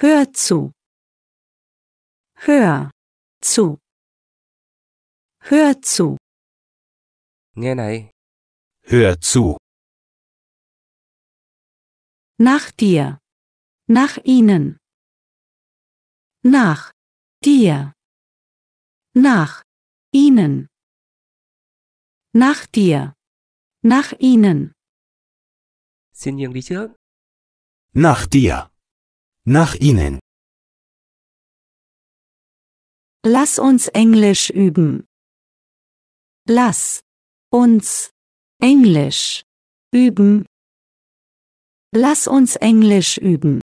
Hör zu. Hör zu. Hör zu. Nghe này. Hör zu. Nach dir. Nach ihnen. Nach dir. Nach ihnen. Nach dir. Nach ihnen. Xin nhường đi trước. Nach dir nach ihnen. Lass uns Englisch üben. Lass uns Englisch üben. Lass uns Englisch üben.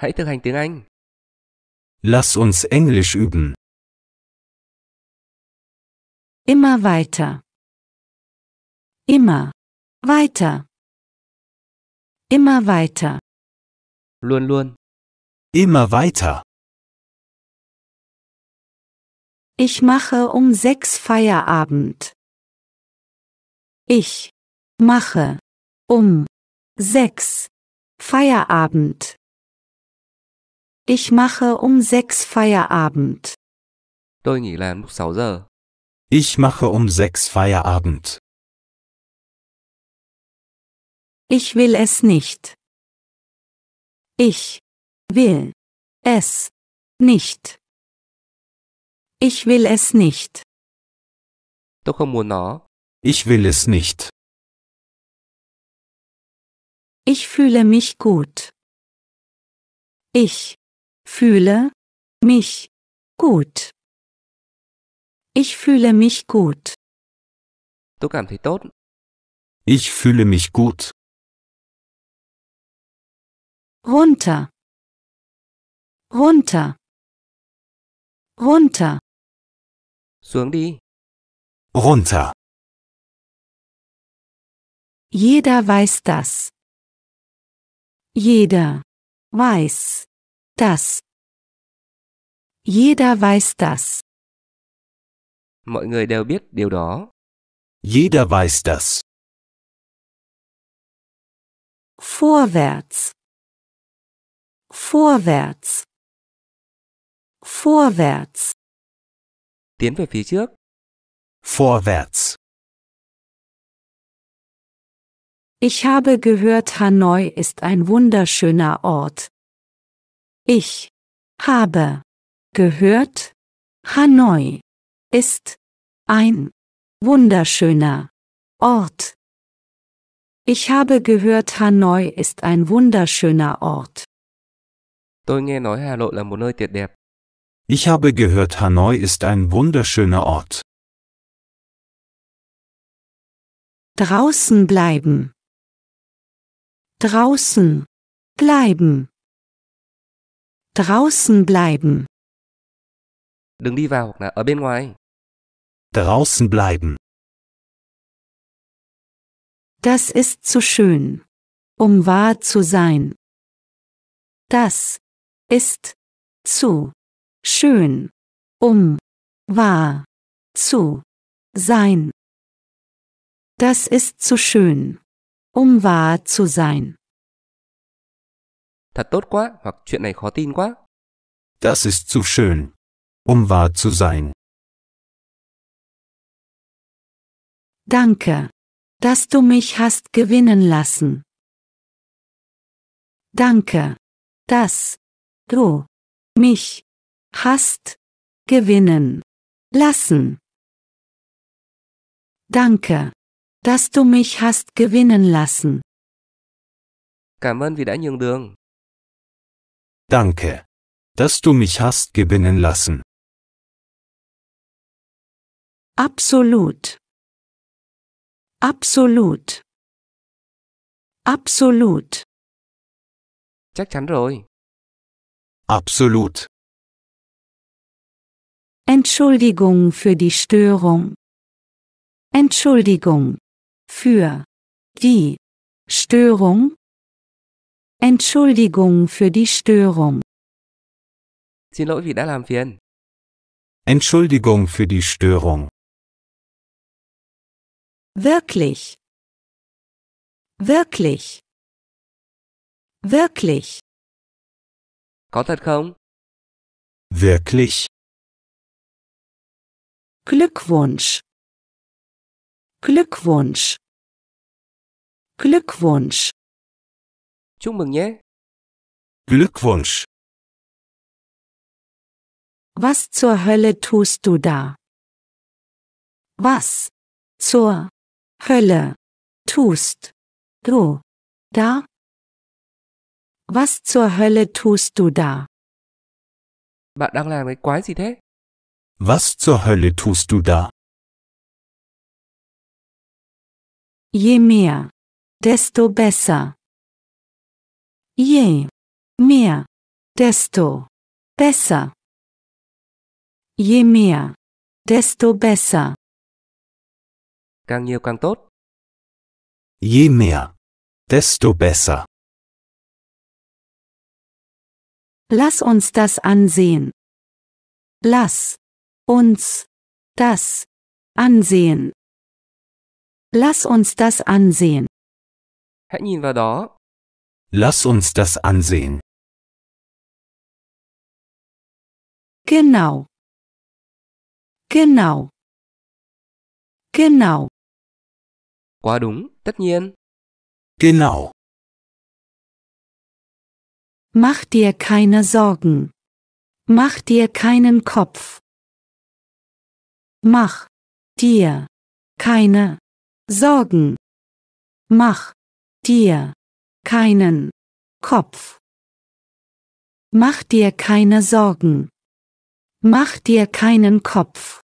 Hãy thực hành tiếng Anh. Lass uns Englisch üben. Immer weiter. Immer weiter. Immer weiter. Luôn luôn. Immer weiter. Ich mache um sechs Feierabend. Ich mache um sechs Feierabend. Ich mache um sechs Feierabend. Tôi nghỉ làm lúc 6 giờ. Ich mache um sechs Feierabend. Ich will es nicht. Ich will es nicht. Ich will es nicht. Tôi không muốn nó. Ich will es nicht. Ich fühle mich gut. Ich fühle mich gut. Ich fühle mich gut. Tôi cảm thấy tốt. Ich fühle mich gut runter runter runter xuống đi runter jeder weiß das jeder weiß das jeder weiß das mọi người đều biết điều đó jeder weiß das vorwärts Vorwärts. Vorwärts. Tiến về phía trước. Vorwärts. Ich habe gehört, Hanoi ist ein wunderschöner Ort. Ich habe gehört, Hanoi ist ein wunderschöner Ort. Ich habe gehört, Hanoi ist ein wunderschöner Ort. Tôi nghe nói Hà Nội là một nơi tuyệt đẹp. Ich habe gehört, Hanoi ist ein wunderschöner Ort. Draußen bleiben. Draußen bleiben. Draußen bleiben. Đừng đi vào hoặc là ở bên ngoài. Draußen bleiben. Das ist zu schön, um wahr zu sein. Das ist zu schön, um wahr zu sein. Das ist zu schön, um wahr zu sein. Thật tốt quá hoặc chuyện này khó tin quá. Das ist zu schön, um wahr zu sein. Danke, dass du mich hast gewinnen lassen. Danke, dass du mich hast gewinnen lassen. Danke, dass du mich hast gewinnen lassen. Cảm ơn vì đã nhường đường. Danke, dass du mich hast gewinnen lassen. Absolut. Absolut. Absolut. Chắc chắn rồi. Absolut. Entschuldigung für die Störung. Entschuldigung für die Störung. Entschuldigung für die Störung. Xin lỗi vì đã làm phiền. Entschuldigung für die Störung. Wirklich. Wirklich. Wirklich. Có thật không? Wirklich. Glückwunsch. Glückwunsch. Glückwunsch. Chúc mừng nhé. Glückwunsch. Was zur Hölle tust du da? Was zur Hölle tust du da? Was zur Hölle tust du da? Bạn đang làm cái quái gì thế? Was zur Hölle tust du da? Je mehr, desto besser. Je mehr, desto besser. Je mehr, desto besser. Càng nhiều càng tốt. Je mehr, desto besser. Lass uns das ansehen. Lass uns das ansehen. Lass uns das ansehen. Hãy nhìn vào đó. Lass uns das ansehen. Genau. Genau. Genau. Quá đúng, tất nhiên. Genau. Mach dir keine Sorgen. Mach dir keinen Kopf. Mach dir keine Sorgen. Mach dir keinen Kopf. Mach dir keine Sorgen. Mach dir keinen Kopf.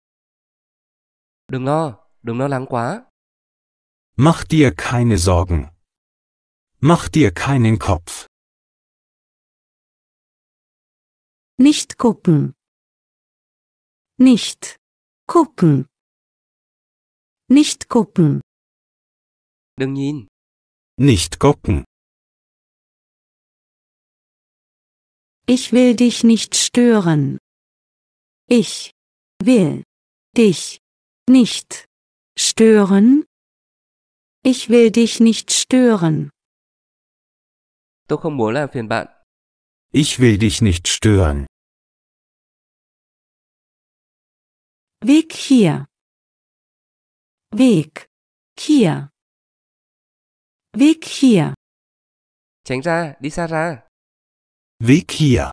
Đừng lo, đừng lo lắng quá. Mach dir keine Sorgen. Mach dir keinen Kopf. Nicht gucken. Nicht gucken. Nicht gucken. Đừng Nicht gucken. Ich will dich nicht stören. Ich will dich nicht stören. Ich will dich nicht stören. Tôi không muốn làm phiền bạn. Ich will dich nicht stören. Weg hier. Weg hier. Weg hier. Tránh ra, đi xa ra. Weg hier.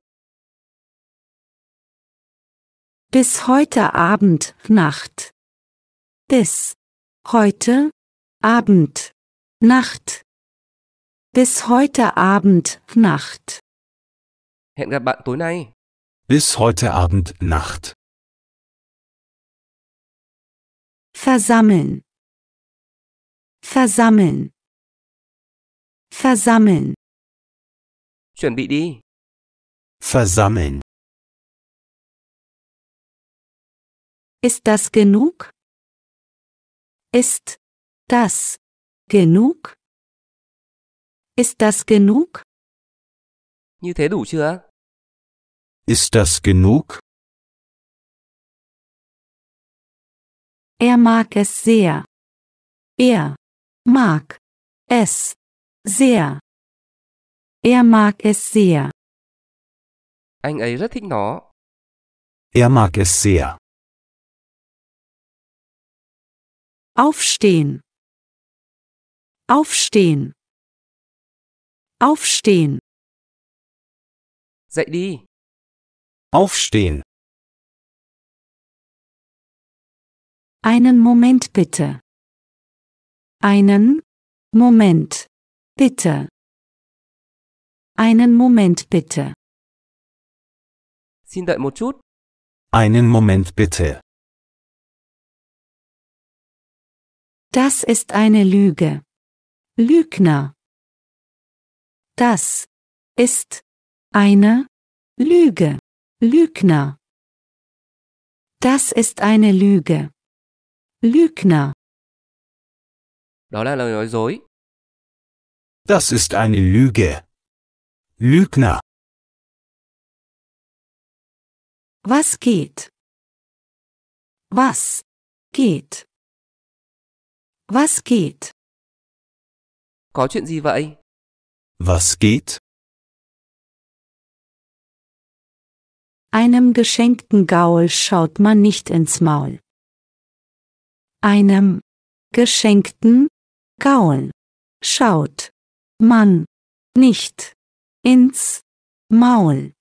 Bis heute Abend, Nacht. Bis heute Abend, Nacht. Bis heute Abend, Nacht. Hẹn gặp bạn tối nay. Bis heute Abend Nacht. Versammeln. Versammeln. Versammeln. Chuẩn bị đi. Versammeln. Ist das genug? Ist das genug? Ist das genug? Như thế đủ chưa? Ist das genug? Er mag es sehr. Er mag es sehr. Er mag es sehr. Anh ấy rất thích nó. Er mag es sehr. Aufstehen. Aufstehen. Aufstehen. Dậy đi. Aufstehen. Einen Moment bitte. Einen Moment bitte. Einen Moment bitte. Xin đợi một chút. Einen Moment bitte. Das ist eine Lüge. Lügner. Das ist eine Lüge. Lügner. Das ist eine Lüge. Lügner. Đó là lời nói dối. Das ist eine Lüge. Lügner. Was geht? Was geht? Was geht? Có chuyện gì vậy? Was geht? Einem geschenkten Gaul schaut man nicht ins Maul. Einem geschenkten Gaul schaut man nicht ins Maul.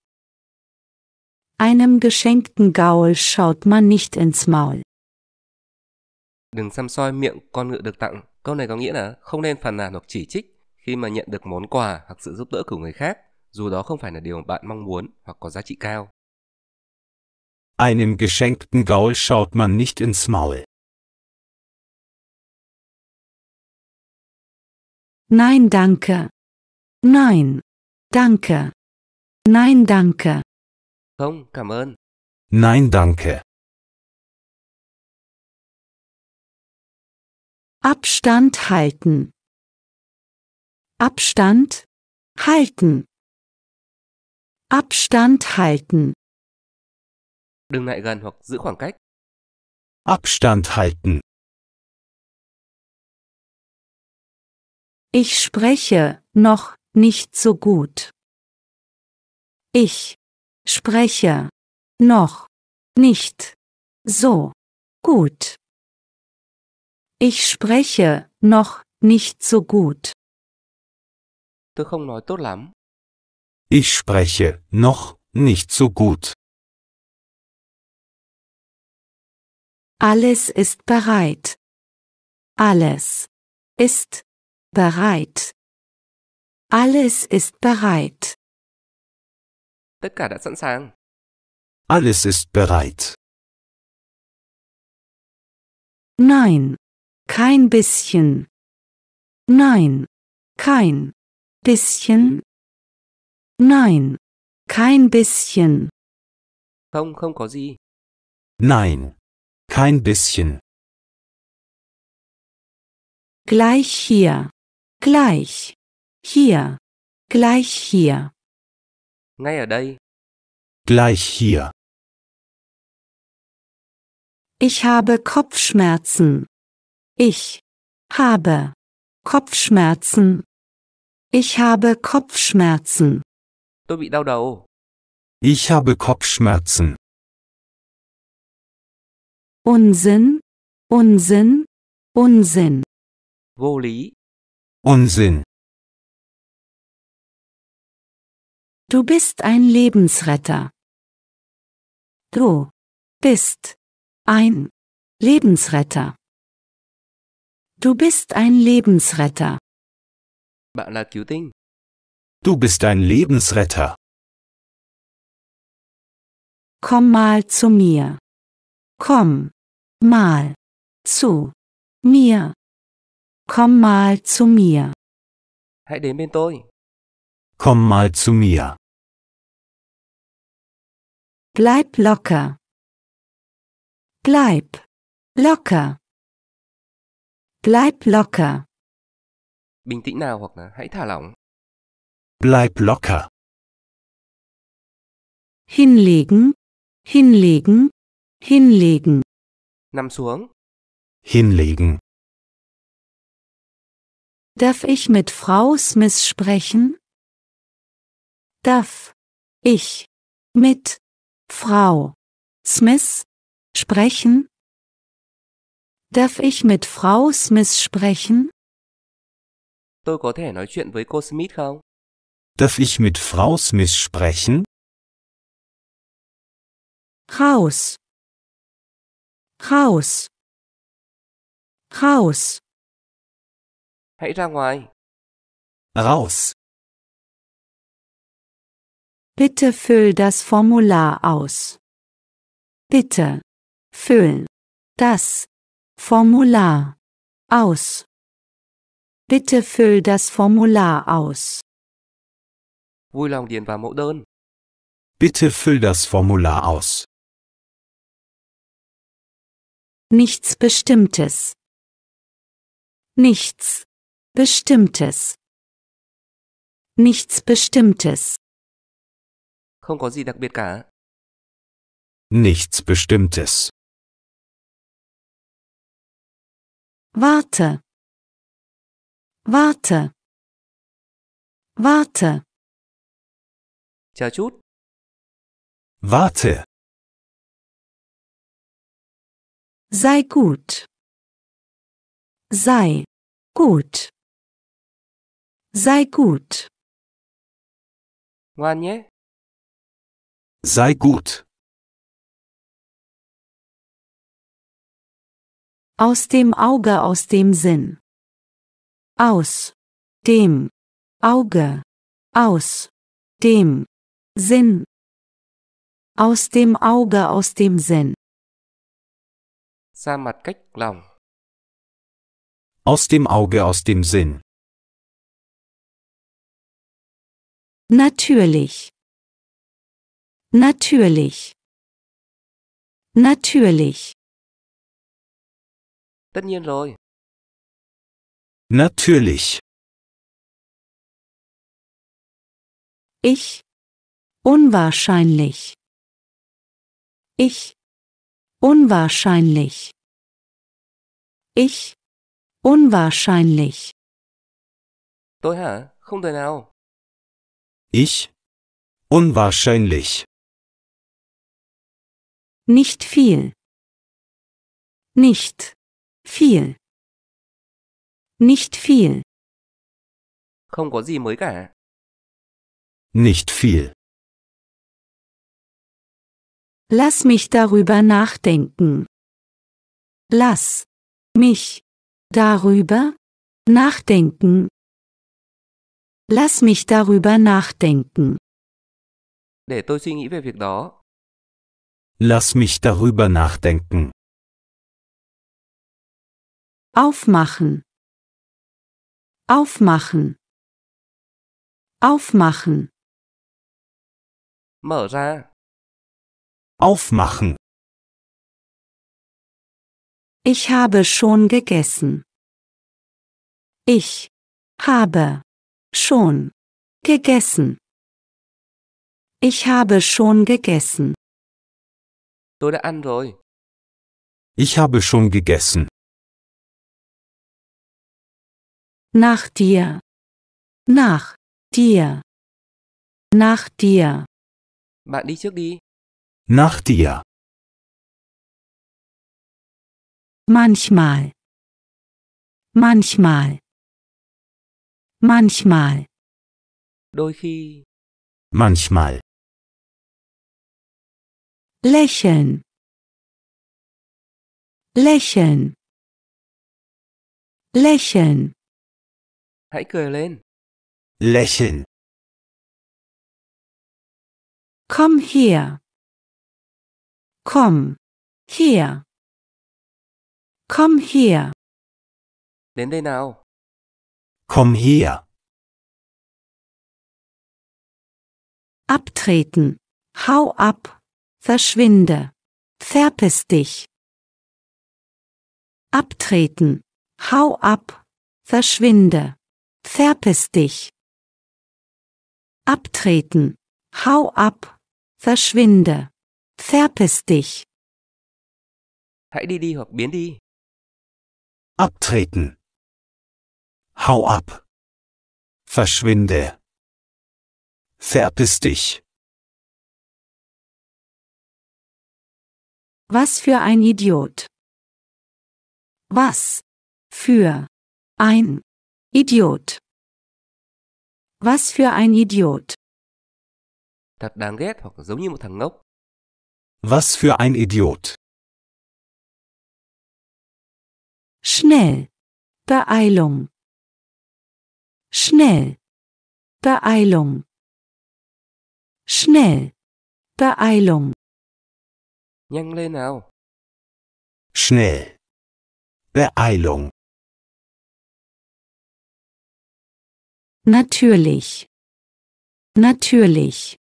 Einem geschenkten Gaul schaut man nicht ins Maul. Đừng xăm soi miệng con ngựa được tặng. Câu này có nghĩa là không nên phàn nàn hoặc chỉ trích khi mà nhận được món quà hoặc sự giúp đỡ của người khác, dù đó không phải là điều bạn mong muốn hoặc có giá trị cao. Einem geschenkten Gaul schaut man nicht ins Maul. Nein, danke. Nein, danke. Nein, danke. Không, cảm ơn. Nein, danke. Abstand halten. Abstand halten. Abstand halten. Đừng lại gần hoặc giữ khoảng cách. Abstand halten. Ich spreche noch nicht so gut. Ich spreche noch nicht so gut. Ich spreche noch nicht so gut. Ich spreche noch nicht so gut. Alles ist bereit. Alles ist bereit. Alles ist bereit. Tất cả đã sẵn sàng. Alles ist bereit. Nein, kein bisschen. Nein, kein bisschen. Nein, kein bisschen. Không, không có gì. Nein, kein bisschen. Gleich hier. Gleich. Hier. Gleich hier. Ngay ở đây. Gleich hier. Ich habe Kopfschmerzen. Ich habe Kopfschmerzen. Ich habe Kopfschmerzen. Tôi bị đau đầu. Ich habe Kopfschmerzen. Unsinn, Unsinn, Unsinn. vô lý, Unsinn. Du bist ein Lebensretter. Du bist ein Lebensretter. Du bist ein Lebensretter. bạn là cứu tinh, Du bist ein Lebensretter. Komm mal zu mir. Komm mal zu mir. Komm mal zu mir. Hãy đến bên tôi. Komm mal zu mir. Bleib locker. Bleib locker. Bleib locker. Bình tĩnh nào hoặc là hãy thả lỏng. Bleib locker. Hinlegen, hinlegen, Hinlegen. Nằm xuống. Hinlegen. Darf ich mit Frau Smith sprechen? Darf ich mit Frau Smith sprechen? Darf ich mit Frau Smith sprechen? Tôi có thể nói chuyện với cô Smith không? Darf ich mit Frau Smith sprechen? Raus. Raus. Raus. Hãy ra ngoài. Raus. Bitte füll das Formular aus. Bitte. füll Das. Formular. Aus. Bitte füll das Formular aus. Vui lòng điền vào mẫu đơn. Bitte füll das Formular aus. Nichts Bestimmtes. Nichts Bestimmtes. Nichts Bestimmtes. Không có gì đặc biệt cả. Nichts Bestimmtes. Warte. Warte. Warte. Chờ chút. Warte. Sei gut. Sei gut. Sei gut. Ładnie. Sei gut. Aus dem Auge, aus dem Sinn. Aus dem Auge, aus dem Sinn. Aus dem Auge, aus dem Sinn ra mặt cách lòng. Aus dem Auge, aus dem Sinn. Natürlich. Natürlich. Natürlich. Tất nhiên rồi. Natürlich. Ich. Unwahrscheinlich. Ich unwahrscheinlich ich unwahrscheinlich Tôi hả? Không thể nào. Ich unwahrscheinlich nicht viel nicht viel nicht viel Không có gì mới cả. Nicht viel. Lass mich darüber nachdenken. Lass mich darüber nachdenken. Lass mich darüber nachdenken. Để tôi suy nghĩ về việc đó. Lass mich darüber nachdenken. Aufmachen. Aufmachen. Aufmachen. Mở ra. Aufmachen. Ich habe schon gegessen. Ich habe schon gegessen. Ich habe schon gegessen. Tôi đã ăn rồi. Ich habe schon gegessen. Nach dir. Nach dir. Nach dir. Bạn đi trước đi. Nach dir. Manchmal. Manchmal. Manchmal. Đôi khi. Manchmal. Lächeln. Lächeln. Lächeln. Hãy cười lên. Lächeln. Komm hier. Komm her. Komm her. Đến đây nào. Komm her. Abtreten. Hau ab. Verschwinde. Verpiss dich. Abtreten. Hau ab. Verschwinde. Verpiss dich. Abtreten. Hau ab. Verschwinde. Verpiss dich. Hãy đi đi hoặc biến đi. Abtreten. Hau ab. Verschwinde. Verpiss dich. Was für ein Idiot. Was für ein Idiot. Was für ein Idiot. Thật đáng ghét hoặc giống như một thằng ngốc. Was für ein Idiot. Schnell. Beeilung. Schnell. Beeilung. Schnell. Beeilung. Nhanh lên Schnell. Beeilung. Natürlich. Natürlich.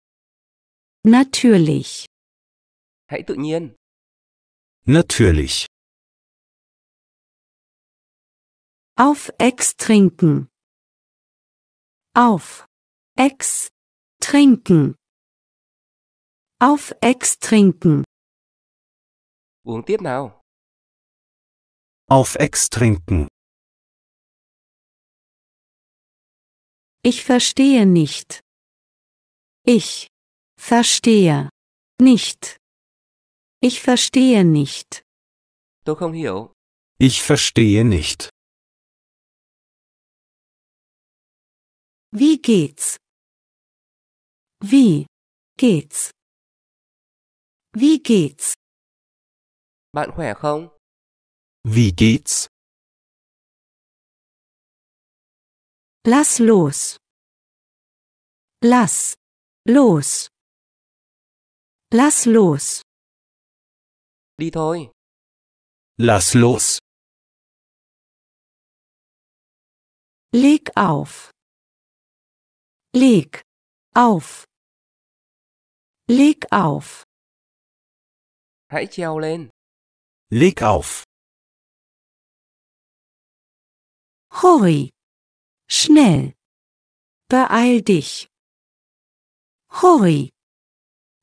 Natürlich. Hãy tự nhiên. Natürlich. Auf Ex trinken. Auf Ex trinken. Auf Ex trinken. Uống tiếp nào. Auf Ex trinken. Ich verstehe nicht. Ich verstehe nicht. Ich verstehe nicht. Tôi không hiểu. Ich verstehe nicht. Wie geht's? Wie geht's? Wie geht's? Bạn khỏe không? Wie geht's? Lass los. Lass los. Lass los. Đi thôi. Lass los. Leg auf. Leg auf. Leg auf. Hãy treo lên. Leg auf. Hurry. Schnell. Beeil dich. Hurry.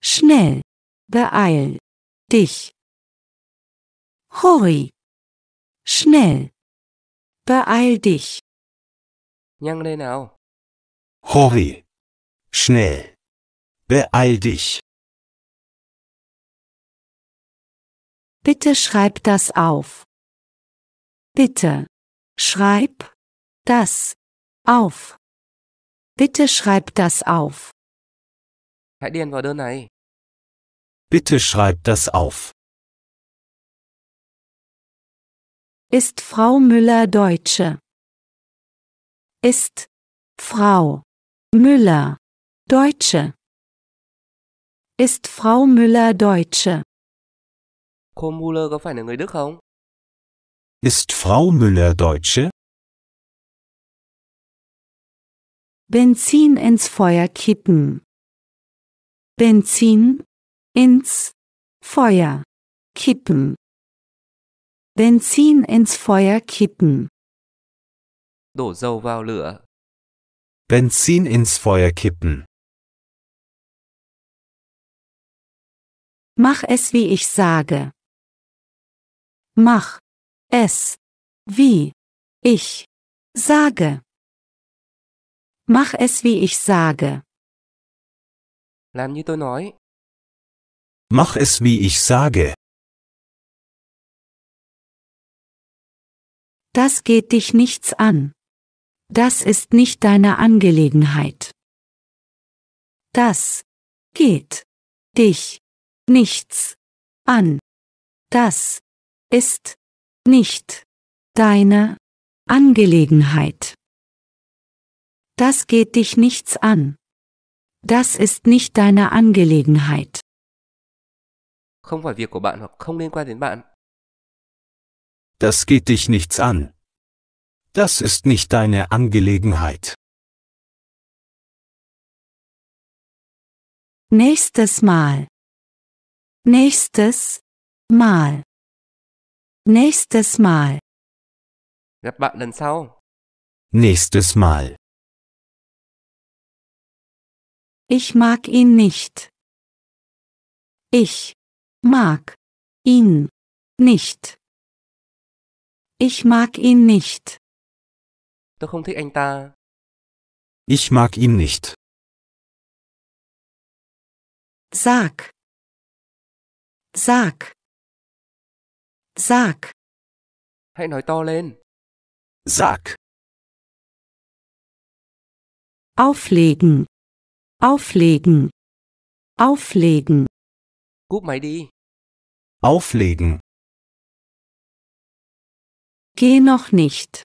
Schnell. Beeil dich. Hurry. Schnell. Beeil dich. Nhanh Hurry. Schnell. Beeil dich. Bitte schreib das auf. Bitte. Schreib. Das. Auf. Bitte schreib das auf. Hãy điền vào đơn này. Bitte schreib das auf. Ist Frau Müller Deutsche? Ist Frau Müller Deutsche? Ist Frau Müller Deutsche? Cô Müller có phải là người Đức không? Ist Frau Müller Deutsche? Benzin ins Feuer kippen. Benzin ins Feuer kippen. Benzin ins Feuer kippen. Đổ dầu vào lửa. Benzin ins Feuer kippen. Mach es, wie ich sage. Mach es, wie ich sage. Mach es, wie ich sage. Làm như tôi nói. Mach es, wie ich sage. Das geht dich nichts an. Das ist nicht deine Angelegenheit. Das geht dich nichts an. Das ist nicht deine Angelegenheit. Das geht dich nichts an. Das ist nicht deine Angelegenheit. Không phải việc của bạn hoặc không liên quan đến bạn. Das geht dich nichts an. Das ist nicht deine Angelegenheit. Nächstes Mal. Nächstes Mal. Nächstes Mal. Gặp bạn lần sau. Nächstes Mal. Ich mag ihn nicht. Ich mag ihn nicht. Ich mag ihn nicht. Tôi không thích anh ta. Ich mag ihn nicht. Sag. Sag. Sag. Hãy nói to lên. Sag. Auflegen. Auflegen. Auflegen. Cúp máy đi. Auflegen. Geh noch nicht.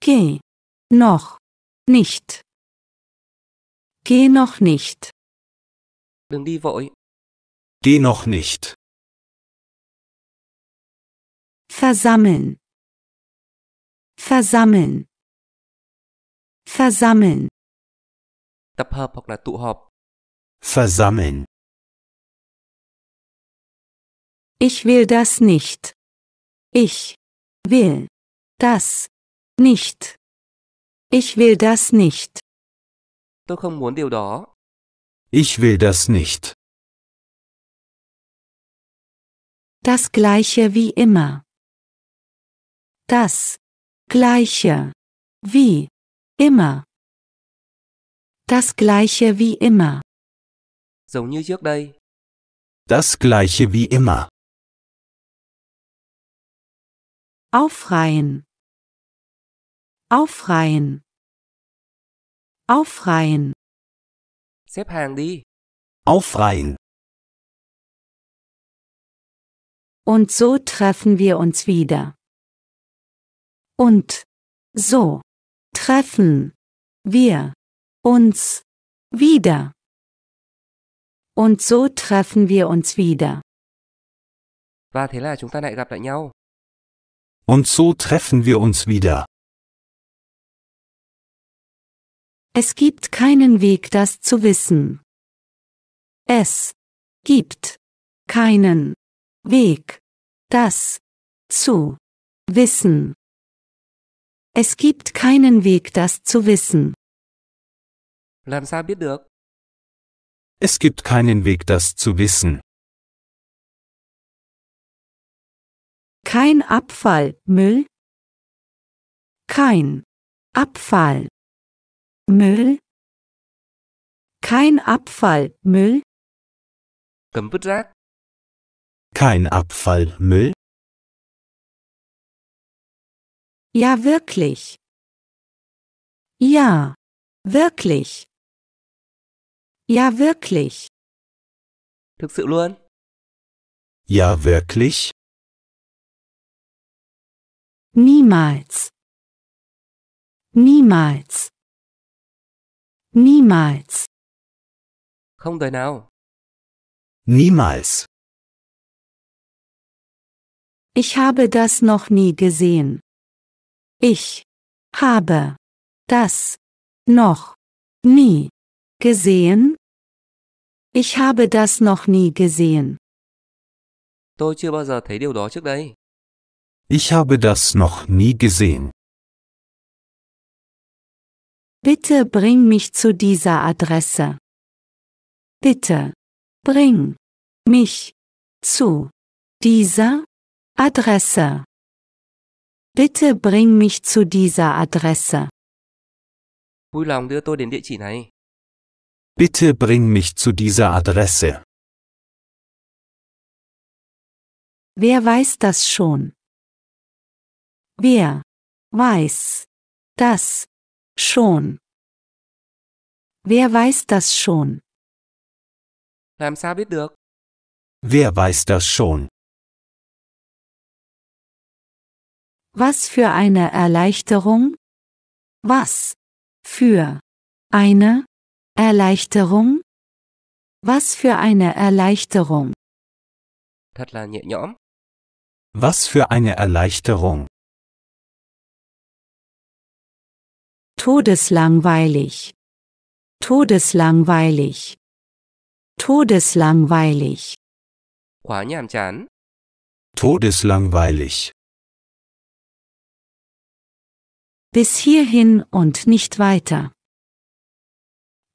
Geh. Noch. Nicht. Geh noch nicht. Đừng đi vội. Geh noch nicht. Versammeln. Versammeln. Versammeln. Tập hợp hoặc là tụ họp. Versammeln. Ich will das nicht. Ich will das nicht. Ich will das nicht. Tôi không muốn điều đó. Ich will das nicht. Das gleiche wie immer. Das gleiche wie immer. Das gleiche wie immer. Giống như trước đây. Das gleiche wie immer. Aufreihen. Aufreihen. Aufreihen. Xếp hàng đi. Aufreihen. Und so treffen wir uns wieder. Und so treffen wir uns wieder. Und so treffen wir uns wieder. Và thế là chúng ta lại gặp lại nhau. Und so treffen wir uns wieder. Es gibt keinen Weg, das zu wissen. Es gibt keinen Weg, das zu wissen. Es gibt keinen Weg, das zu wissen. Làm sao biết được? Es gibt keinen Weg, das zu wissen. Kein Abfallmüll. Kein Abfallmüll. Kein Abfallmüll. Müll. Cấm Kein Abfallmüll. Ja, wirklich. Ja, wirklich. Ja, wirklich. Thực sự luôn. Ja, wirklich. Niemals. Niemals. Niemals. Không đời nào. Niemals. Ich habe das noch nie gesehen. Ich habe das noch nie gesehen. Ich habe das noch nie gesehen. Tôi chưa bao giờ thấy điều đó trước đây. Ich habe das noch nie gesehen. Bitte bring mich zu dieser Adresse. Bitte bring mich zu dieser Adresse. Bitte bring mich zu dieser Adresse. Vui lòng đưa tôi đến địa chỉ này. Bitte bring mich zu dieser Adresse. Wer weiß das schon? Wer weiß das schon? Wer weiß das schon? Làm sao biết được? Wer weiß das schon? Was für eine Erleichterung? Was für eine Erleichterung? Was für eine Erleichterung? Thật là nhẹ nhõm. Was für eine Erleichterung. Todeslangweilig. Todeslangweilig. Todeslangweilig. quá nhàm chán. Todeslangweilig. Bis hierhin und nicht weiter.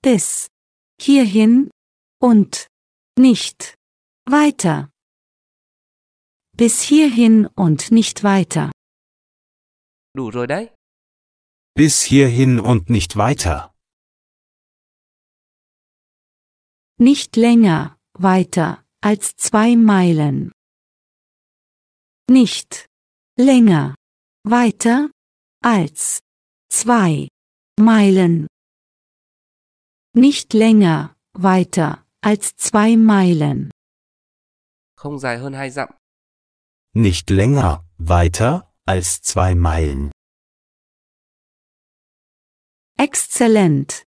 Bis hierhin und nicht weiter. Bis hierhin und nicht weiter. Đủ bis hierhin und nicht weiter. Nicht länger, weiter, als zwei Meilen. Nicht länger, weiter, als zwei Meilen. Nicht länger, weiter, als zwei Meilen. Không dài hơn hai dặm. Nicht länger, weiter, als zwei Meilen. Exzellent.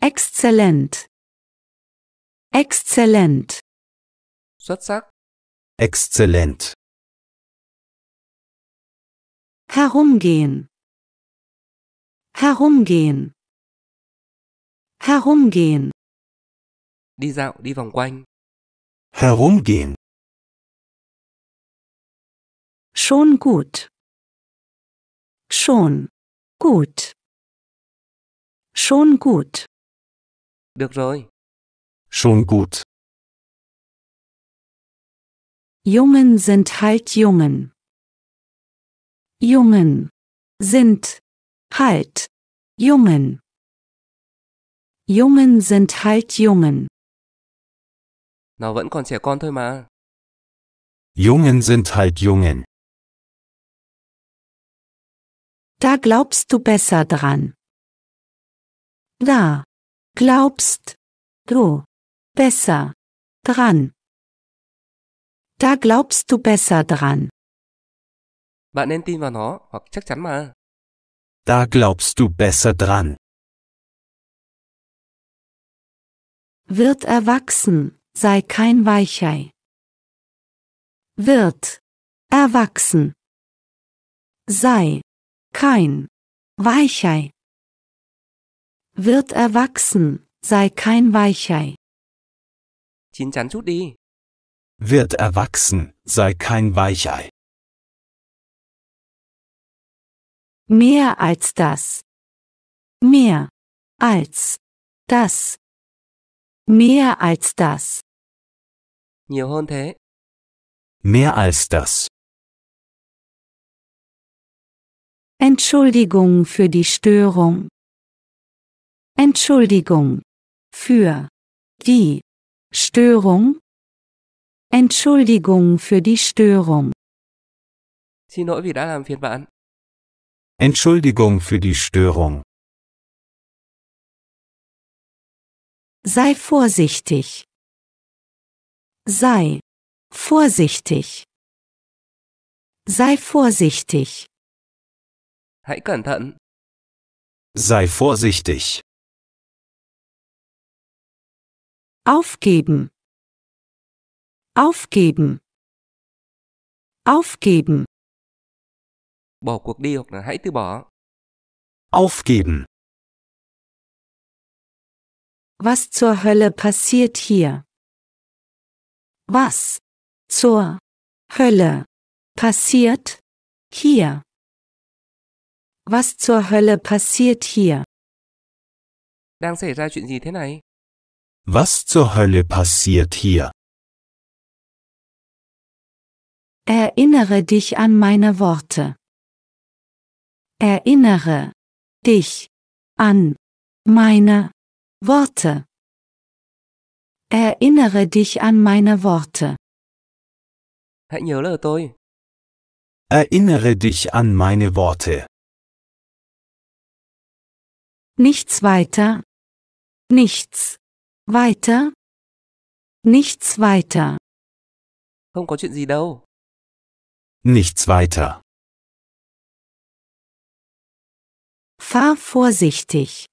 Exzellent. Exzellent. Sozusagen. Exzellent. Herumgehen. Herumgehen. Herumgehen. Đi dạo, đi vòng quanh. Herumgehen. Schon gut. Schon gut. Schon gut. Được rồi. Schon gut. Jungen sind halt Jungen. Jungen sind halt Jungen. Jungen sind halt Jungen. Nó vẫn còn trẻ con thôi mà. Jungen sind halt Jungen. Da glaubst du besser dran. Da. Glaubst. Du. Besser. Dran. Da glaubst du besser dran. Bạn nên tin vào nó hoặc chắc chắn mà. Da glaubst du besser dran. Wird erwachsen, sei kein Weichei. Wird erwachsen. Sei kein Weichei. Wird erwachsen, sei kein Weichei. Chín chắn chút đi. Wird erwachsen, sei kein Weichei. Mehr als das. Mehr als das. Mehr als das. Nhiều hơn thế. Mehr als das. Entschuldigung für die Störung. Entschuldigung. Für die Störung. Entschuldigung für die Störung. Xin lỗi vì đã làm phiền bạn. Entschuldigung für die Störung. Sei vorsichtig. Sei vorsichtig. Sei vorsichtig. Hãy cẩn thận. Sei vorsichtig. aufgeben aufgeben aufgeben bỏ cuộc đi hoặc là hãy từ bỏ aufgeben was zur Hölle passiert hier was zur Hölle passiert hier was zur Hölle passiert hier đang xảy ra chuyện gì thế này was zur Hölle passiert hier? Erinnere dich an meine Worte. Erinnere dich an meine Worte. Erinnere dich an meine Worte. Hãy nhớ lời tôi. Erinnere dich an meine Worte. Nichts weiter. Nichts weiter? Nichts weiter. Không có chuyện gì đâu. Nichts weiter. Fahr vorsichtig.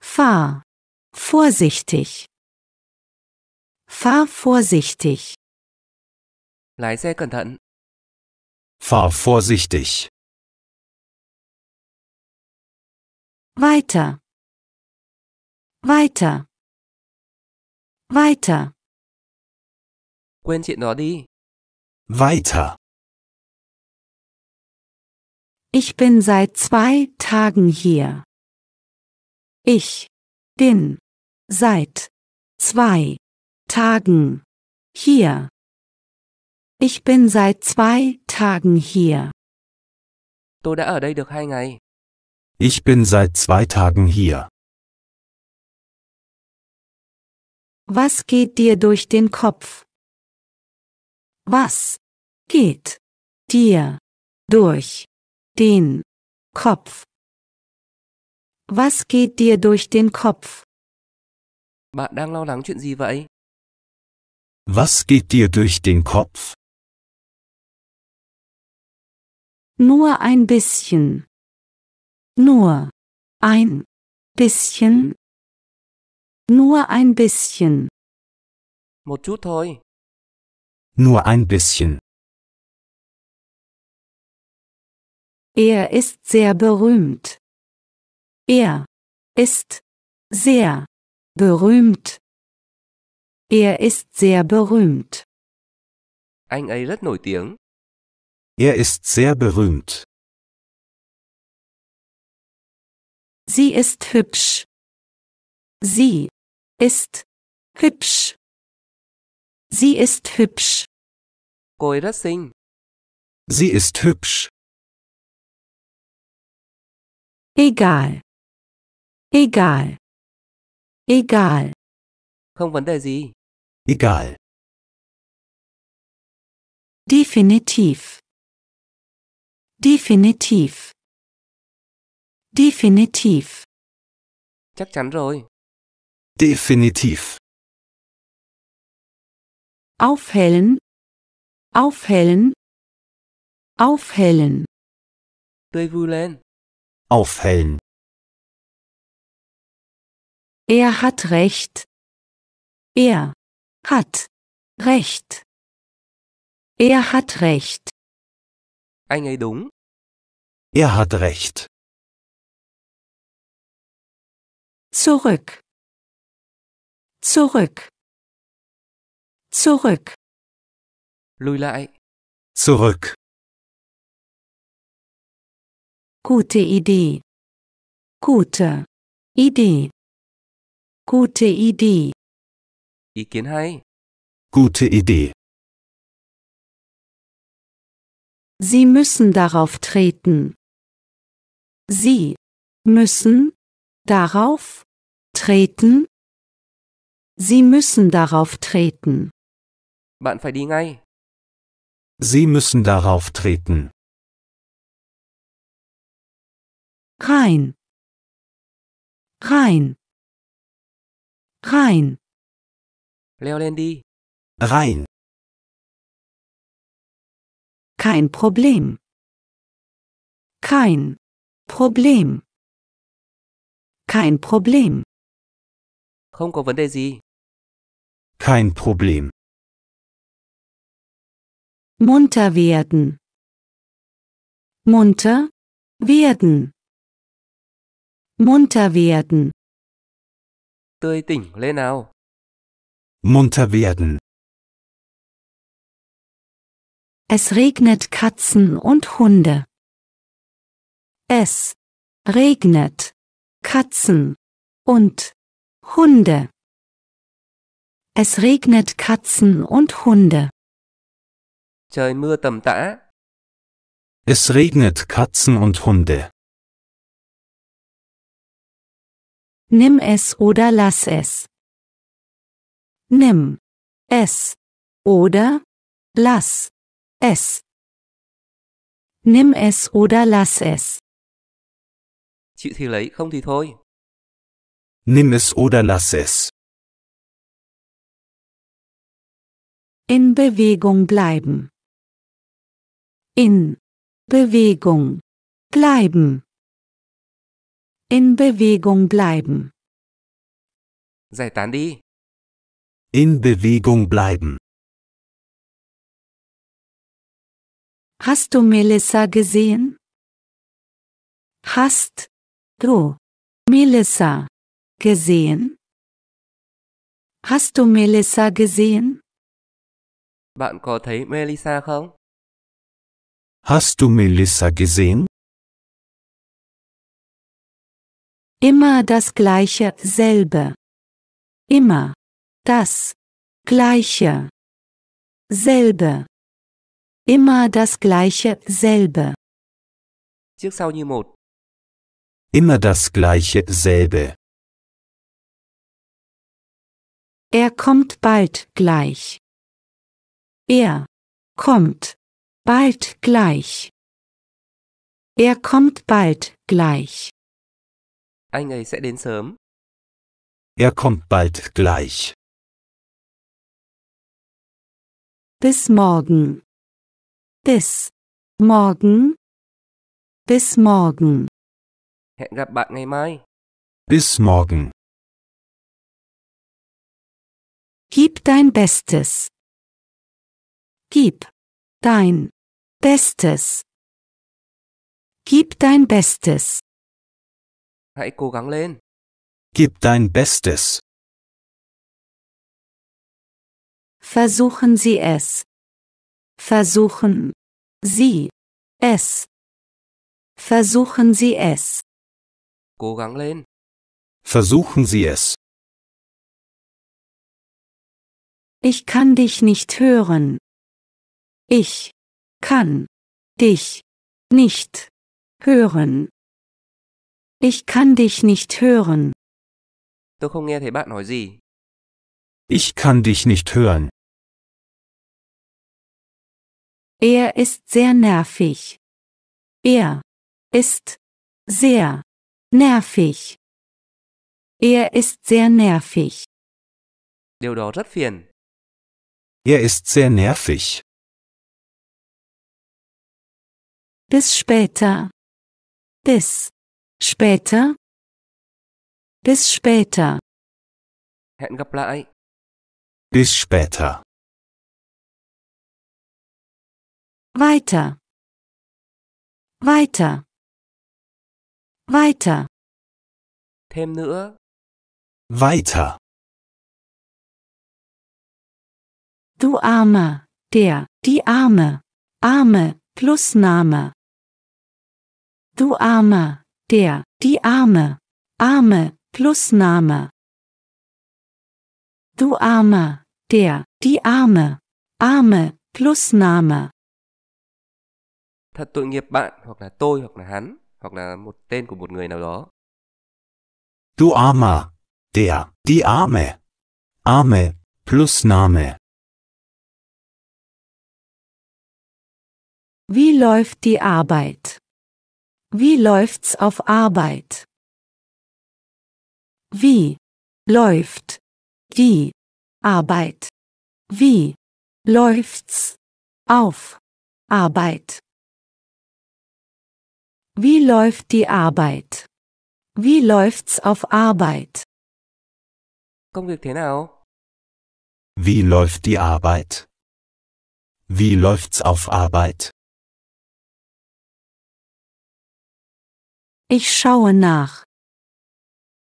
Fahr vorsichtig. Fahr vorsichtig. Lái xe cẩn thận. Fahr vorsichtig. Weiter. Weiter. Weiter. Quên chuyện đó đi. Weiter. Ich bin seit zwei Tagen hier. Ich bin seit zwei Tagen hier. Ich bin seit zwei Tagen hier. Tôi đã ở đây được hai ngày. Ich bin seit zwei Tagen hier. Was geht dir durch den Kopf? Was geht dir durch den Kopf? Was geht dir durch den Kopf? Bạn đang lo lắng chuyện gì vậy? Was geht dir durch den Kopf? Nur ein bisschen. Nur ein bisschen nur ein bisschen. Một chút thôi. Nur ein bisschen. Er ist sehr berühmt. Er ist sehr berühmt. Er ist sehr berühmt. Anh ấy rất nổi tiếng. Er ist sehr berühmt. Sie ist hübsch. Sie ist hübsch. Sie ist hübsch. Cô ấy Sie ist hübsch. Egal. Egal. Egal. Không vấn đề gì. Egal. Definitiv. Definitiv. Definitiv. Chắc chắn rồi. Definitiv. Aufhellen, aufhellen, aufhellen. Bevulen. Aufhellen. Er hat recht. Er hat recht. Er hat recht. Anh ấy đúng. Er hat recht. Zurück. Zurück. Zurück. Lùi lại. Zurück. Gute Idee. Gute Idee. Gute Idee. Ý kiến hay. Gute Idee. Sie müssen darauf treten. Sie müssen darauf treten. Sie müssen darauf treten. Bạn phải đi ngay. Sie müssen darauf treten. Rein. Rein. Rein. Leo lên đi. Rein. Kein Problem. Kein Problem. Kein Problem. Không có vấn đề gì. Kein Problem. Munter werden. Munter werden. Munter werden. Tươi tỉnh lên nào. Munter werden. Es regnet Katzen und Hunde. Es regnet Katzen und Hunde. Es regnet Katzen und Hunde. Trời mưa tầm tã. Es regnet Katzen und Hunde. Nimm es oder lass es. Nimm es oder lass es. Nimm es oder lass es. Chịu thì lấy, không thì thôi. Nimm es oder lass es. In Bewegung bleiben. In Bewegung bleiben. In Bewegung bleiben. Giải tán đi. In Bewegung bleiben. Hast du Melissa gesehen? Hast du Melissa gesehen? Hast du Melissa gesehen? Bạn có thấy Melissa không? Hast du Melissa gesehen? Immer das gleiche, selbe. Immer das gleiche, selbe. Immer das gleiche, selbe. Trước sau như một. Immer das gleiche, selbe. Er kommt bald gleich. Er kommt bald gleich. Er kommt bald gleich. Anh ấy sẽ đến sớm. Er kommt bald gleich. Bis morgen. Bis morgen. Bis morgen. Hẹn gặp bạn ngày mai. Bis morgen. Gib dein Bestes. Gib dein Bestes. Gib dein Bestes. Hãy cố gắng lên. Gib dein Bestes. Versuchen Sie es. Versuchen Sie es. Versuchen Sie es. Cố gắng lên. Versuchen Sie es. Ich kann dich nicht hören. Ich kann dich nicht hören. Ich kann dich nicht hören. Tôi không nghe thấy bạn nói gì. Ich kann dich nicht hören. Er ist sehr nervig. Er ist sehr nervig. Er ist sehr nervig. Điều đó rất phiền. Er ist sehr nervig. Bis später. Bis später. Bis später. Hẹn gặp lại. Bis später. Weiter. Weiter. Weiter. Thêm nữa. Weiter. Du Armer, der, die Arme, Arme, plus Name. Du Armer, der, die Arme, Arme, Plusname. Du Armer, der, die Arme, Arme, Plusname. Thật tội nghiệp bạn hoặc là tôi hoặc là hắn hoặc là một tên của một người nào đó. Du Armer, der, die Arme, Arme, Plusname. Wie läuft die Arbeit? Wie läuft's auf Arbeit? Wie läuft die Arbeit? Wie läuft's auf Arbeit? Wie läuft die Arbeit? Wie läuft's auf Arbeit? Công việc thế nào? Wie läuft die Arbeit? Wie läuft's auf Arbeit? Ich schaue nach.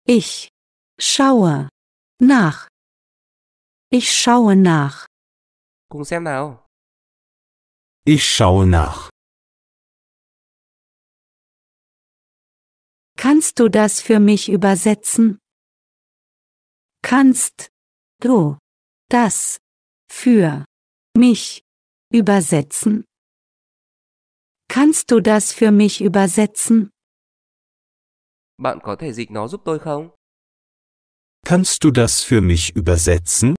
Ich schaue nach. Ich schaue nach. Ich schaue nach. Kannst du das für mich übersetzen? Kannst du das für mich übersetzen? Kannst du das für mich übersetzen? Bạn có thể dịch nó giúp tôi không? Kannst du das für mich übersetzen?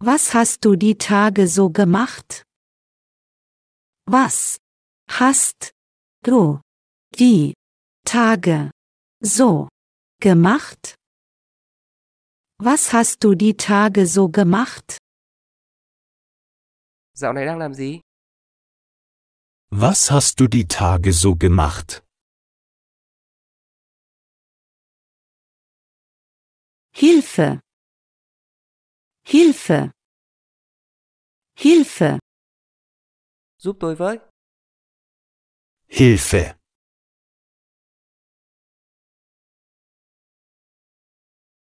Was hast du die Tage so gemacht? Was hast du die Tage so gemacht? Was hast du die Tage so gemacht? Dạo này đang làm gì? Was hast du die Tage so gemacht? Hilfe. Hilfe. Hilfe. Subdeuwei. Hilfe.